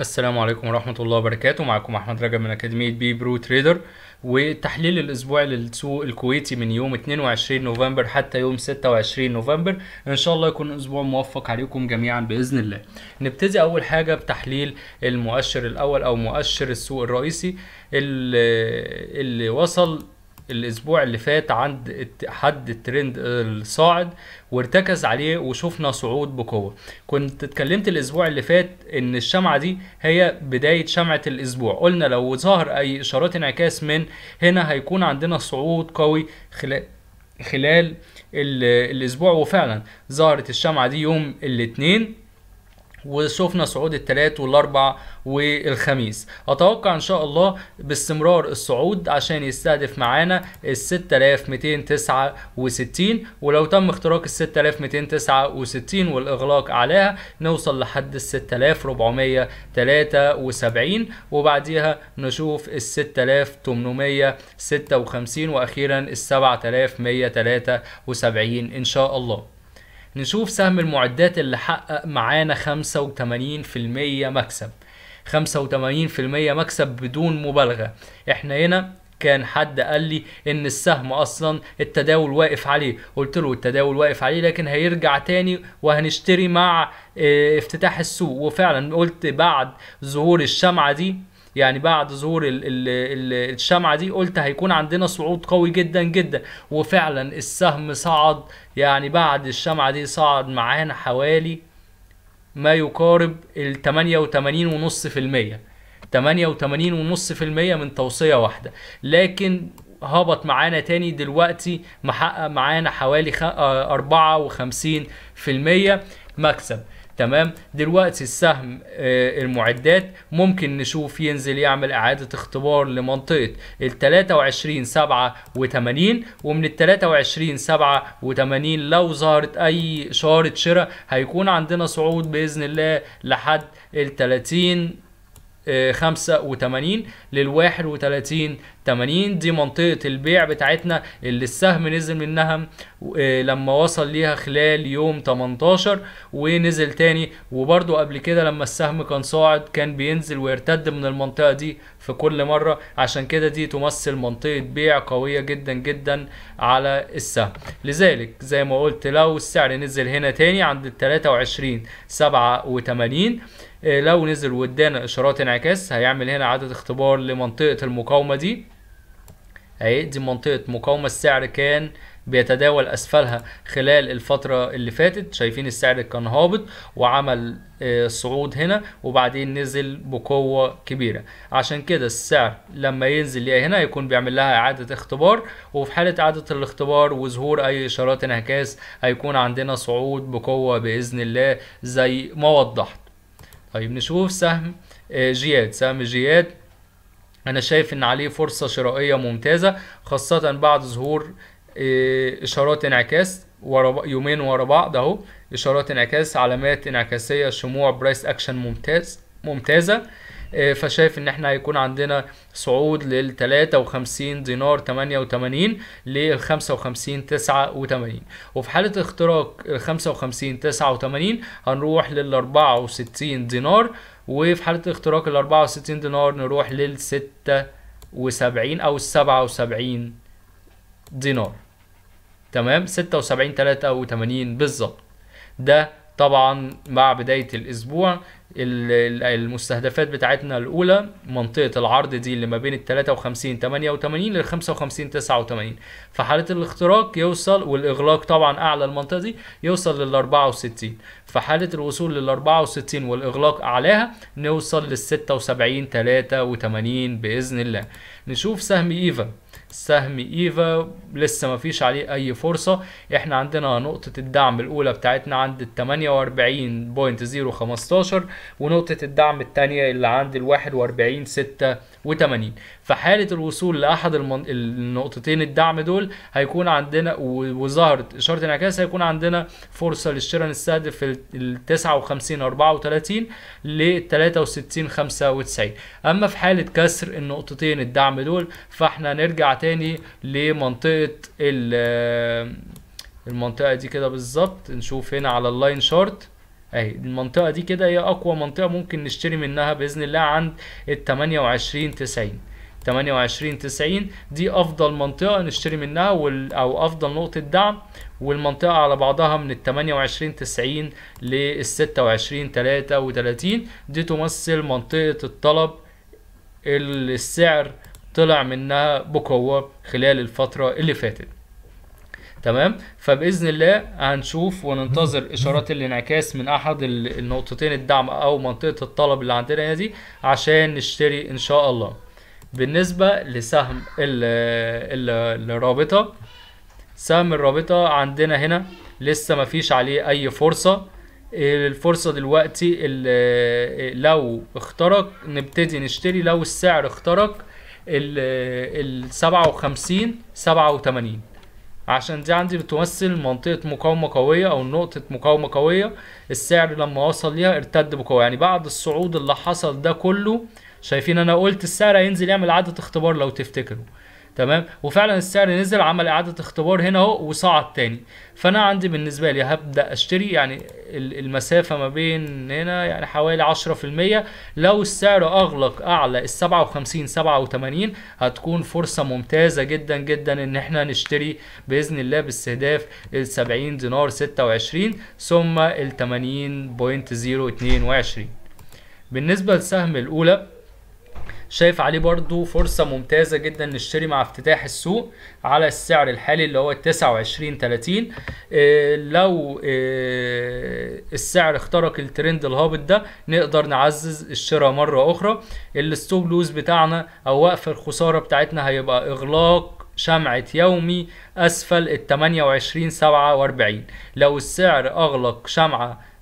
السلام عليكم ورحمة الله وبركاته معكم أحمد رجب من أكاديمية بي برو تريدر وتحليل الأسبوع للسوق الكويتي من يوم 22 نوفمبر حتى يوم 26 نوفمبر إن شاء الله يكون أسبوع موفق عليكم جميعا بإذن الله نبتدي أول حاجة بتحليل المؤشر الأول أو مؤشر السوق الرئيسي اللي وصل الاسبوع اللي فات عند حد الترند آه، الصاعد وارتكز عليه وشفنا صعود بقوه كنت اتكلمت الاسبوع اللي فات ان الشمعه دي هي بدايه شمعه الاسبوع قلنا لو ظهر اي اشارات انعكاس من هنا هيكون عندنا صعود قوي خلال خلال الاسبوع وفعلا ظهرت الشمعه دي يوم الاثنين وشفنا صعود الثلاث والاربع والخميس اتوقع ان شاء الله باستمرار الصعود عشان يستهدف معانا ال 6269 ولو تم اختراق ال 6269 والاغلاق عليها نوصل لحد ال 6473 وبعديها نشوف ال 6856 واخيرا ال 7173 ان شاء الله نشوف سهم المعدات اللي حقق معانا 85% مكسب 85% مكسب بدون مبالغة احنا هنا كان حد قال لي ان السهم اصلا التداول واقف عليه قلت له التداول واقف عليه لكن هيرجع تاني وهنشتري مع آه، افتتاح السوق وفعلا قلت بعد ظهور الشمعة دي يعني بعد ظهور الشمعه دي قلت هيكون عندنا صعود قوي جدا جدا وفعلا السهم صعد يعني بعد الشمعه دي صعد معانا حوالي ما يقارب ال 88.5% 88.5% من توصية واحدة لكن هبط معانا تاني دلوقتي محقق معانا حوالي 54% آه، مكسب تمام دلوقتي السهم آه، المعدات ممكن نشوف ينزل يعمل اعادة اختبار لمنطقة ال 23 7 و ومن ال 23 7 و لو ظهرت اي شارة شراء هيكون عندنا صعود باذن الله لحد ال 30 وتمانين للواحد وتلاتين تمانين دي منطقة البيع بتاعتنا اللي السهم نزل منها آه، لما وصل ليها خلال يوم 18 ونزل تاني وبرده قبل كده لما السهم كان صاعد كان بينزل ويرتد من المنطقة دي في كل مرة عشان كده دي تمثل منطقة بيع قوية جدا جدا على السهم لذلك زي ما قلت لو السعر نزل هنا تاني عند ال 23 87 آه، لو نزل وادانا اشارات انعكاس هيعمل هنا عدد اختبار لمنطقه المقاومه دي اهي دي منطقه مقاومه السعر كان بيتداول اسفلها خلال الفتره اللي فاتت شايفين السعر كان هابط وعمل آه، صعود هنا وبعدين نزل بقوه كبيره عشان كده السعر لما ينزل هنا يكون بيعمل لها اعاده اختبار وفي حاله اعاده الاختبار وظهور اي اشارات انعكاس هيكون عندنا صعود بقوه باذن الله زي ما وضحت طيب نشوف سهم آه، جياد سهم جياد انا شايف ان عليه فرصة شرائية ممتازة خاصة بعد ظهور آه، اشارات انعكاس ورا يومين ورا بعض اهو اشارات انعكاس علامات انعكاسية شموع برايس اكشن ممتاز ممتازة آه، فشايف ان احنا هيكون عندنا صعود لل 53 دينار 88 لل 55 89 وفي حالة اختراق ال 55 89 هنروح لل 64 دينار وفي حالة اختراق ال 64 دينار نروح لل 76 او ال 77 دينار تمام 76 83 بالظبط ده طبعا مع بداية الأسبوع المستهدفات بتاعتنا الاولى منطقه العرض دي اللي ما بين ال 53 88 لل 55 89 في حاله الاختراق يوصل والاغلاق طبعا اعلى المنطقه دي يوصل لل 64 في حاله الوصول لل 64 والاغلاق اعلاها نوصل لل 76 83 باذن الله نشوف سهم ايفا سهم ايفا لسه ما فيش عليه اي فرصه احنا عندنا نقطه الدعم الاولى بتاعتنا عند ال 48.015 ونقطه الدعم الثانيه اللي عند ال 41 6 و80 فحاله الوصول لاحد المن... النقطتين الدعم دول هيكون عندنا وظهرت اشاره انعكاس هيكون عندنا فرصه للشراء نستهدف ال 59 34 ل 63 95 اما في حاله كسر النقطتين الدعم دول فاحنا نرجع تاني لمنطقه ال المنطقه دي كده بالظبط نشوف هنا على اللاين شارت اهي المنطقه دي كده هي اقوى منطقه ممكن نشتري منها باذن الله عند ال 28 90 28 90 دي افضل منطقه نشتري منها وال... او افضل نقطه دعم والمنطقه على بعضها من ال 28 90 لل 26 33 دي تمثل منطقه الطلب اللي السعر طلع منها بقوه خلال الفتره اللي فاتت تمام فباذن الله هنشوف وننتظر اشارات الانعكاس من احد النقطتين الدعم او منطقه الطلب اللي عندنا هنا دي عشان نشتري ان شاء الله بالنسبه لسهم الرابطه سهم الرابطه عندنا هنا لسه مفيش عليه اي فرصه الفرصه دلوقتي لو اخترق نبتدي نشتري لو السعر اخترق ال 57 87 عشان دي عندي بتمثل منطقة مقاومة قوية أو نقطة مقاومة قوية السعر لما وصل ليها ارتد بقوة يعني بعد الصعود اللي حصل ده كله شايفين أنا قلت السعر هينزل يعمل عادة اختبار لو تفتكروا تمام وفعلا السعر نزل عمل اعاده اختبار هنا اهو وصعد تاني فانا عندي بالنسبه لي هبدا اشتري يعني المسافه ما بين هنا يعني حوالي 10% لو السعر اغلق اعلى ال 57 87 هتكون فرصه ممتازه جدا جدا ان احنا نشتري باذن الله باستهداف ال 70 دينار 26 ثم ال 80.022 بالنسبه للسهم الاولى شايف عليه برضو فرصة ممتازة جدا نشتري مع افتتاح السوق على السعر الحالي اللي هو 29 30 إيه لو إيه السعر اخترق الترند الهابط ده نقدر نعزز الشراء مرة أخرى الستوب لوز بتاعنا أو وقف الخسارة بتاعتنا هيبقى إغلاق شمعة يومي أسفل ال 28 47 لو السعر أغلق شمعة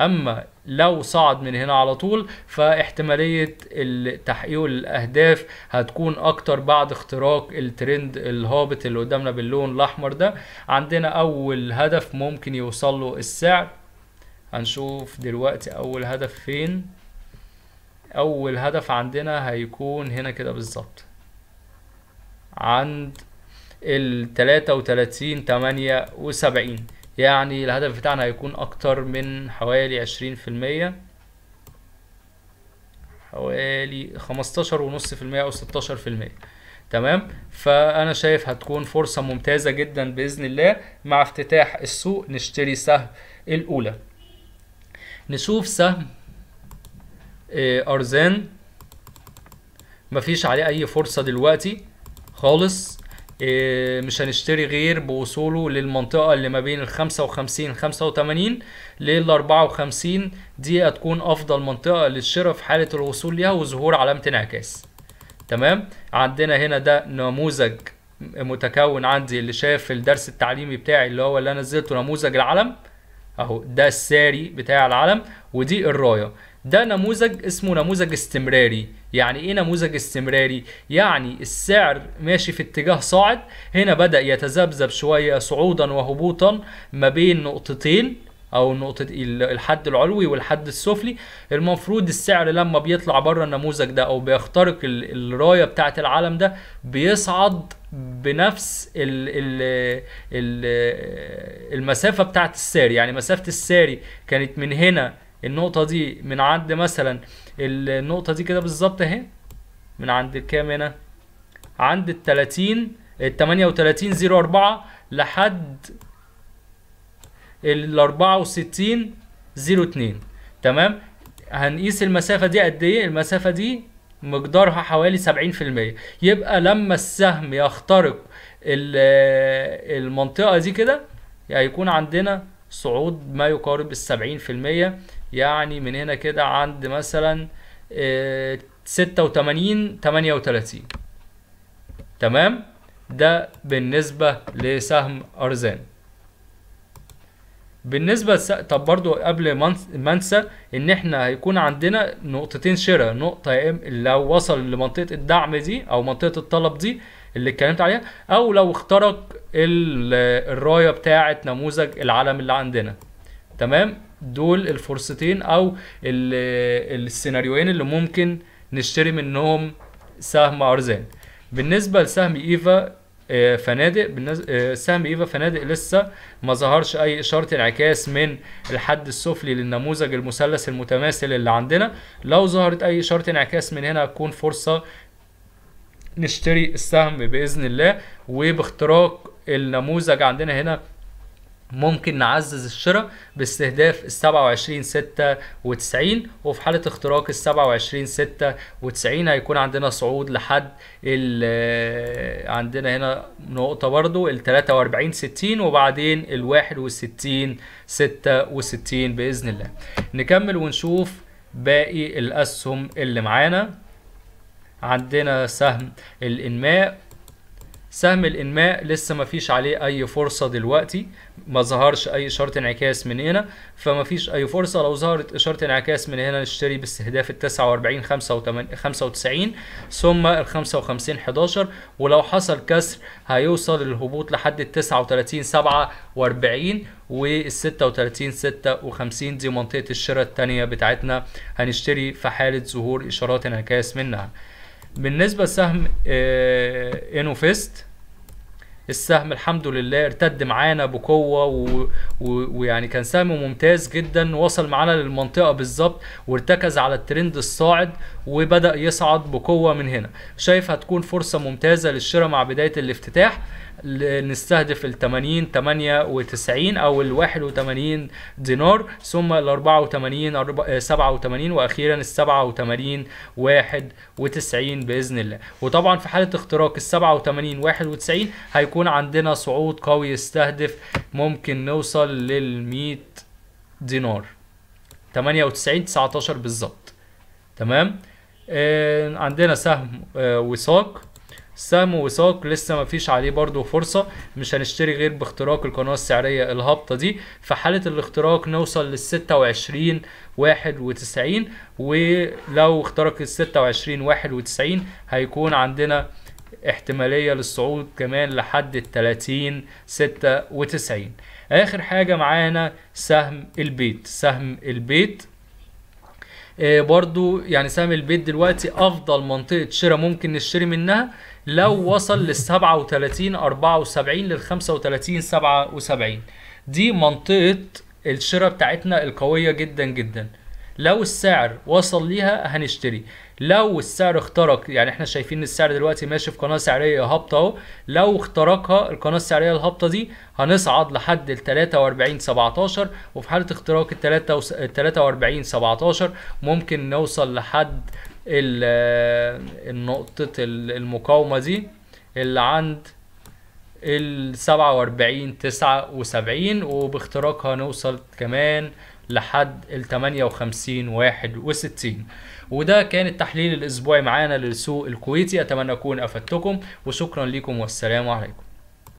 اما لو صعد من هنا على طول فاحتمالية تحقيق الاهداف هتكون اكتر بعد اختراق الترند الهابط اللي قدامنا باللون الاحمر ده عندنا اول هدف ممكن يوصل له السعر هنشوف دلوقتي اول هدف فين اول هدف عندنا هيكون هنا كده بالظبط عند ال 33 78 يعني الهدف بتاعنا هيكون اكتر من حوالي عشرين في المية حوالي خمستاشر ونص في المية او ستاشر في المية تمام فانا شايف هتكون فرصة ممتازة جدا باذن الله مع افتتاح السوق نشتري سهم الاولى نشوف سهم آه، ارزان مفيش عليه اي فرصة دلوقتي خالص إيه، مش هنشتري غير بوصوله للمنطقة اللي ما بين ال 55 85 لل 54 دي هتكون أفضل منطقة للشراء في حالة الوصول ليها وظهور علامة انعكاس تمام عندنا هنا ده نموذج متكون عندي اللي في الدرس التعليمي بتاعي اللي هو اللي أنا نزلته نموذج العلم أهو ده الساري بتاع العلم ودي الراية ده نموذج اسمه نموذج استمراري يعني ايه نموذج استمراري يعني السعر ماشي في اتجاه صاعد هنا بدأ يتذبذب شوية صعودا وهبوطا ما بين نقطتين او نقطه الحد العلوي والحد السفلي المفروض السعر لما بيطلع بره النموذج ده او بيخترق الرايه بتاعه العالم ده بيصعد بنفس الـ الـ الـ المسافه بتاعه الساري يعني مسافه الساري كانت من هنا النقطه دي من عند مثلا النقطه دي كده بالظبط اهي من عند كام هنا عند ال 30 ال 38 04 لحد ال 64 02 تمام هنقيس المسافه دي قد ايه المسافه دي مقدارها حوالي 70% يبقى لما السهم يخترق المنطقه دي كده هيكون عندنا صعود ما يقارب ال 70% يعني من هنا كده عند مثلا آه، ستة وتمانين تمانية وتلاتين تمام ده بالنسبة لسهم أرزان بالنسبة س... طب برضو قبل ما انسى ان احنا هيكون عندنا نقطتين شراء نقطة يا ام لو وصل لمنطقة الدعم دي او منطقة الطلب دي اللي اتكلمت عليها او لو اخترق ال... الراية بتاعة نموذج العلم اللي عندنا تمام دول الفرصتين او السيناريوين اللي ممكن نشتري منهم سهم ارزان بالنسبه لسهم ايفا آه، فنادق آه، سهم ايفا فنادق لسه ما ظهرش اي اشاره انعكاس من الحد السفلي للنموذج المثلث المتماثل اللي عندنا لو ظهرت اي اشاره انعكاس من هنا هتكون فرصه نشتري السهم باذن الله وباختراق النموذج عندنا هنا ممكن نعزز الشراء باستهداف ال 27 96 وفي حاله اختراق ال 27 96 هيكون عندنا صعود لحد ال عندنا هنا نقطه برضو ال 43 60 وبعدين ال 61 66 باذن الله نكمل ونشوف باقي الاسهم اللي معانا عندنا سهم الانماء سهم الانماء لسه ما فيش عليه اي فرصه دلوقتي ما ظهرش اي اشاره انعكاس من هنا فما فيش اي فرصه لو ظهرت اشاره انعكاس من هنا نشتري باستهداف ال 49 95 ثم ال 55 11 ولو حصل كسر هيوصل الهبوط لحد ال 39 47 وال 36 56 دي منطقه الشراء الثانيه بتاعتنا هنشتري في حاله ظهور اشارات انعكاس منها بالنسبة لسهم آه، انوفيست السهم الحمد لله ارتد معانا بقوة ويعني كان سهم ممتاز جدا وصل معانا للمنطقة بالظبط وارتكز على الترند الصاعد وبدأ يصعد بقوة من هنا شايف هتكون فرصة ممتازة للشراء مع بداية الافتتاح نستهدف ال 80 98 او ال 81 دينار ثم ال 84 87 آه، واخيرا ال 87 91 باذن الله وطبعا في حاله اختراق ال 87 91 هيكون عندنا صعود قوي يستهدف ممكن نوصل لل 100 دينار 98 19 بالظبط تمام آه عندنا سهم آه وساق سهم وساق لسه ما فيش عليه برضه فرصه مش هنشتري غير باختراق القناه السعريه الهابطه دي في حاله الاختراق نوصل لل 26 91 ولو اخترق ال 26 91 هيكون عندنا احتماليه للصعود كمان لحد ال 30 96 اخر حاجه معانا سهم البيت سهم البيت آه، برضو يعني سهم البيت دلوقتي افضل منطقه شراء ممكن نشتري منها لو وصل لل 37 74 لل 35 77 دي منطقه الشراء بتاعتنا القويه جدا جدا لو السعر وصل ليها هنشتري لو السعر اخترق يعني احنا شايفين السعر دلوقتي ماشي في قناه سعريه هابطه اهو لو اخترقها القناه السعريه الهابطه دي هنصعد لحد ال 43 17 وفي حاله اختراق ال 43 17 ممكن نوصل لحد النقطه آه، المقاومه دي اللي عند ال 47 79 وباختراقها نوصل كمان لحد ال 58 61 وده كان التحليل الاسبوعي معانا للسوق الكويتي اتمنى اكون افدتكم وشكرا لكم والسلام عليكم